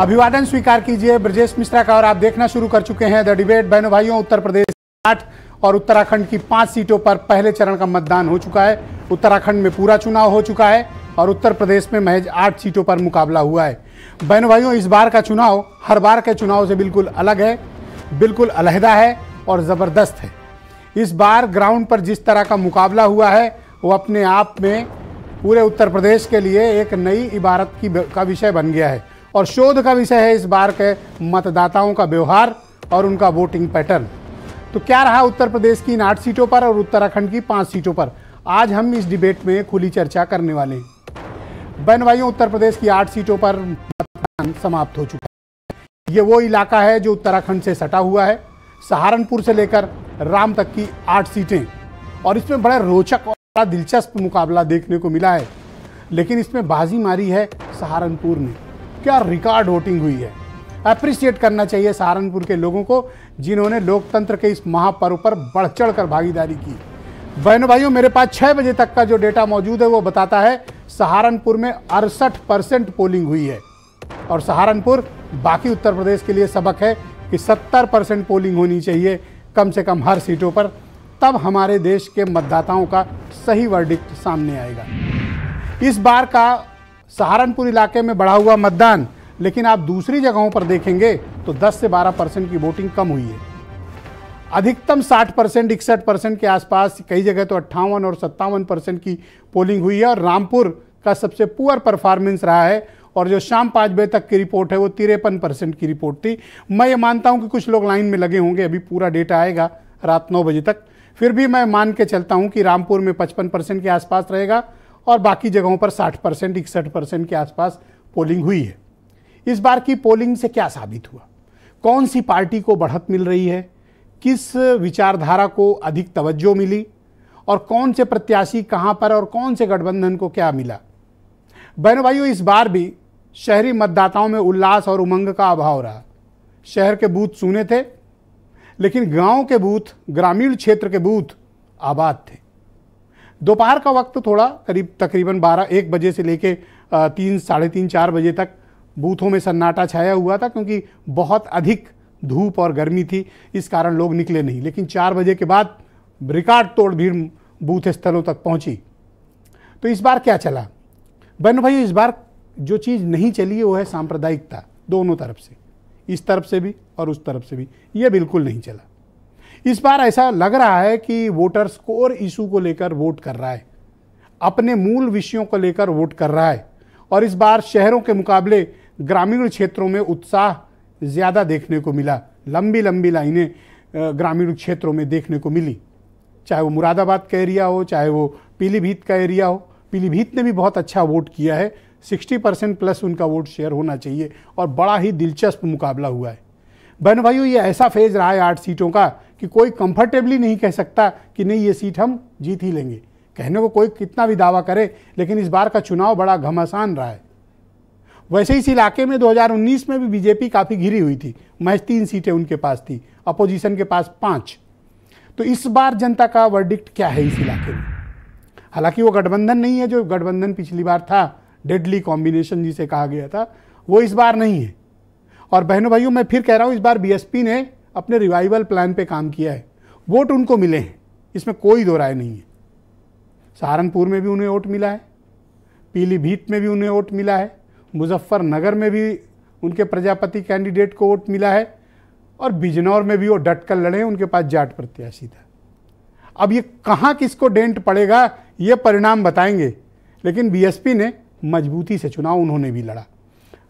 अभिवादन स्वीकार कीजिए ब्रजेश मिश्रा का और आप देखना शुरू कर चुके हैं द डिबेट बहनों भाइयों उत्तर प्रदेश आठ और उत्तराखंड की पांच सीटों पर पहले चरण का मतदान हो चुका है उत्तराखंड में पूरा चुनाव हो चुका है और उत्तर प्रदेश में महज आठ सीटों पर मुकाबला हुआ है बहनों भाइयों इस बार का चुनाव हर बार के चुनाव से बिल्कुल अलग है बिल्कुल अलहदा है और ज़बरदस्त है इस बार ग्राउंड पर जिस तरह का मुकाबला हुआ है वो अपने आप में पूरे उत्तर प्रदेश के लिए एक नई इबारत की का विषय बन गया है और शोध का विषय है इस बार के मतदाताओं का व्यवहार और उनका वोटिंग पैटर्न तो क्या रहा उत्तर प्रदेश की इन आठ सीटों पर और उत्तराखंड की पाँच सीटों पर आज हम इस डिबेट में खुली चर्चा करने वाले हैं बहन भाइयों उत्तर प्रदेश की आठ सीटों पर मतदान समाप्त हो चुका है ये वो इलाका है जो उत्तराखंड से सटा हुआ है सहारनपुर से लेकर राम तक की आठ सीटें और इसमें बड़ा रोचक और बड़ा दिलचस्प मुकाबला देखने को मिला है लेकिन इसमें बाजी मारी है सहारनपुर ने क्या रिकॉर्ड वोटिंग हुई है अप्रिशिएट करना चाहिए सहारनपुर के लोगों को जिन्होंने लोकतंत्र के इस महापर्व पर बढ़ चढ़ कर भागीदारी की बहनों भाइयों मेरे पास छः बजे तक का जो डेटा मौजूद है वो बताता है सहारनपुर में अड़सठ परसेंट पोलिंग हुई है और सहारनपुर बाकी उत्तर प्रदेश के लिए सबक है कि सत्तर परसेंट पोलिंग होनी चाहिए कम से कम हर सीटों पर तब हमारे देश के मतदाताओं का सही वर्डिक्ट सामने आएगा इस बार का सहारनपुर इलाके में बढ़ा हुआ मतदान लेकिन आप दूसरी जगहों पर देखेंगे तो 10 से 12 परसेंट की वोटिंग कम हुई है अधिकतम 60 परसेंट इकसठ परसेंट के आसपास कई जगह तो अट्ठावन और सत्तावन परसेंट की पोलिंग हुई है और रामपुर का सबसे पुअर परफॉर्मेंस रहा है और जो शाम पाँच बजे तक की रिपोर्ट है वो तिरपन परसेंट की रिपोर्ट थी मैं ये मानता हूँ कि कुछ लोग लाइन में लगे होंगे अभी पूरा डेटा आएगा रात नौ बजे तक फिर भी मैं मान के चलता हूँ कि रामपुर में पचपन परसेंट के आसपास रहेगा और बाकी जगहों पर 60 परसेंट इकसठ परसेंट के आसपास पोलिंग हुई है इस बार की पोलिंग से क्या साबित हुआ कौन सी पार्टी को बढ़त मिल रही है किस विचारधारा को अधिक तवज्जो मिली और कौन से प्रत्याशी कहाँ पर और कौन से गठबंधन को क्या मिला बहनों भाइयों इस बार भी शहरी मतदाताओं में उल्लास और उमंग का अभाव रहा शहर के बूथ सुने थे लेकिन गांव के बूथ ग्रामीण क्षेत्र के बूथ आबाद थे दोपहर का वक्त थोड़ा करीब तकरीबन बारह एक बजे से लेके तीन साढ़े तीन चार बजे तक बूथों में सन्नाटा छाया हुआ था क्योंकि बहुत अधिक धूप और गर्मी थी इस कारण लोग निकले नहीं लेकिन चार बजे के बाद रिकॉर्ड तोड़ भीड़ बूथ स्थलों तक पहुंची तो इस बार क्या चला बहनों भाई इस बार जो चीज़ नहीं चली वो है सांप्रदायिकता दोनों तरफ से इस तरफ से भी और उस तरफ से भी ये बिल्कुल नहीं चला इस बार ऐसा लग रहा है कि वोटर स्कोर इशू को लेकर वोट कर रहा है अपने मूल विषयों को लेकर वोट कर रहा है और इस बार शहरों के मुकाबले ग्रामीण क्षेत्रों में उत्साह ज़्यादा देखने को मिला लंबी लंबी लाइनें ग्रामीण क्षेत्रों में देखने को मिली चाहे वो मुरादाबाद का एरिया हो चाहे वो पीलीभीत का एरिया हो पीलीभीत ने भी बहुत अच्छा वोट किया है 60 परसेंट प्लस उनका वोट शेयर होना चाहिए और बड़ा ही दिलचस्प मुकाबला हुआ है बहन भाइयों ये ऐसा फेज रहा है आठ सीटों का कि कोई कंफर्टेबली नहीं कह सकता कि नहीं ये सीट हम जीत ही लेंगे कहने को कोई कितना भी दावा करे लेकिन इस बार का चुनाव बड़ा घमासान रहा है वैसे इस इलाके में 2019 में भी बीजेपी काफ़ी घिरी हुई थी महज तीन सीटें उनके पास थी अपोजिशन के पास पाँच तो इस बार जनता का वर्डिक्ट क्या है इस इलाके में हालांकि वो गठबंधन नहीं है जो गठबंधन पिछली बार था डेडली कॉम्बिनेशन जिसे कहा गया था वो इस बार नहीं है और बहनों भाइयों मैं फिर कह रहा हूँ इस बार बीएसपी ने अपने रिवाइवल प्लान पे काम किया है वोट उनको मिले हैं इसमें कोई दो राय नहीं है सहारनपुर में भी उन्हें वोट मिला है पीलीभीत में भी उन्हें वोट मिला है मुजफ्फरनगर में भी उनके प्रजापति कैंडिडेट को वोट मिला है और बिजनौर में भी वो डट कर लड़े उनके पास जाट प्रत्याशी था अब ये कहाँ किसको डेंट पड़ेगा ये परिणाम बताएंगे लेकिन बीएसपी ने मजबूती से चुनाव उन्होंने भी लड़ा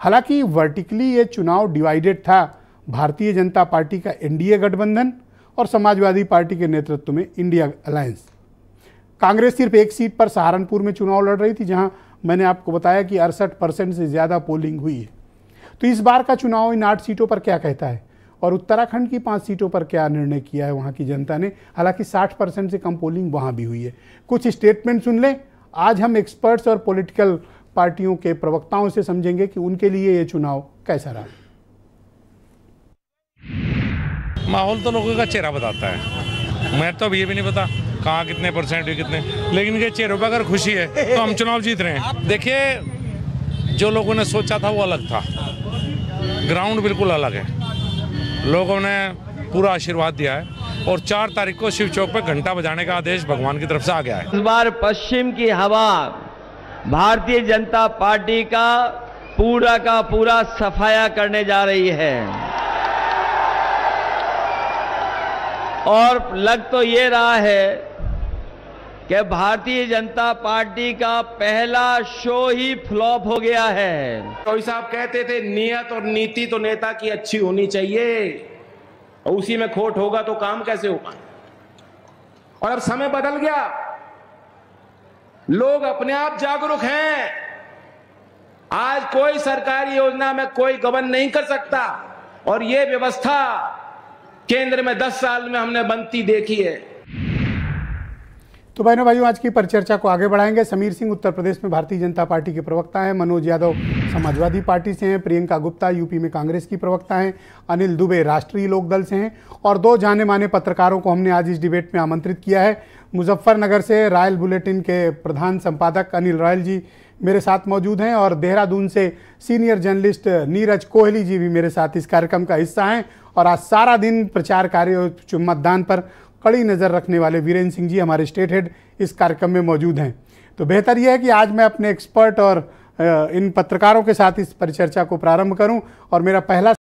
हालांकि वर्टिकली ये चुनाव डिवाइडेड था भारतीय जनता पार्टी का एनडीए गठबंधन और समाजवादी पार्टी के नेतृत्व में इंडिया अलायंस कांग्रेस सिर्फ एक सीट पर सहारनपुर में चुनाव लड़ रही थी जहां मैंने आपको बताया कि अड़सठ परसेंट से ज़्यादा पोलिंग हुई है तो इस बार का चुनाव इन आठ सीटों पर क्या कहता है और उत्तराखंड की पाँच सीटों पर क्या निर्णय किया है वहाँ की जनता ने हालांकि 60 परसेंट से कम पोलिंग वहां भी हुई है कुछ स्टेटमेंट सुन लें आज हम एक्सपर्ट्स और पॉलिटिकल पार्टियों के प्रवक्ताओं से समझेंगे कि उनके लिए ये चुनाव कैसा रहा माहौल तो लोगों का चेहरा बताता है मैं तो अभी ये भी नहीं पता कहाँ कितने परसेंट हुए कितने लेकिन ये चेहरों पर अगर खुशी है तो हम चुनाव जीत रहे हैं देखिए जो लोगों ने सोचा था वो अलग था ग्राउंड बिल्कुल अलग है लोगों ने पूरा आशीर्वाद दिया है और चार तारीख को शिव चौक पर घंटा बजाने का आदेश भगवान की तरफ से आ गया है इस बार पश्चिम की हवा भारतीय जनता पार्टी का पूरा का पूरा सफाया करने जा रही है और लग तो ये रहा है कि भारतीय जनता पार्टी का पहला शो ही फ्लॉप हो गया है तो साहब कहते थे नियत और नीति तो नेता की अच्छी होनी चाहिए और उसी में खोट होगा तो काम कैसे हो पाए और अब समय बदल गया लोग अपने आप जागरूक हैं आज कोई सरकारी योजना में कोई गबन नहीं कर सकता और ये व्यवस्था केंद्र में 10 साल में हमने बनती देखी है तो बहनों भाइयों आज की परिचर्चा को आगे बढ़ाएंगे समीर सिंह उत्तर प्रदेश में भारतीय जनता पार्टी के प्रवक्ता हैं मनोज यादव समाजवादी पार्टी से हैं प्रियंका गुप्ता यूपी में कांग्रेस की प्रवक्ता हैं अनिल दुबे राष्ट्रीय लोकदल से हैं और दो जाने माने पत्रकारों को हमने आज इस डिबेट में आमंत्रित किया है मुजफ्फरनगर से रॉयल बुलेटिन के प्रधान संपादक अनिल रॉयल जी मेरे साथ मौजूद हैं और देहरादून से सीनियर जर्नलिस्ट नीरज कोहली जी भी मेरे साथ इस कार्यक्रम का हिस्सा हैं और आज सारा दिन प्रचार कार्य और मतदान पर कड़ी नज़र रखने वाले वीरेंद्र सिंह जी हमारे स्टेट हेड इस कार्यक्रम में मौजूद हैं तो बेहतर यह है कि आज मैं अपने एक्सपर्ट और इन पत्रकारों के साथ इस परिचर्चा को प्रारंभ करूं और मेरा पहला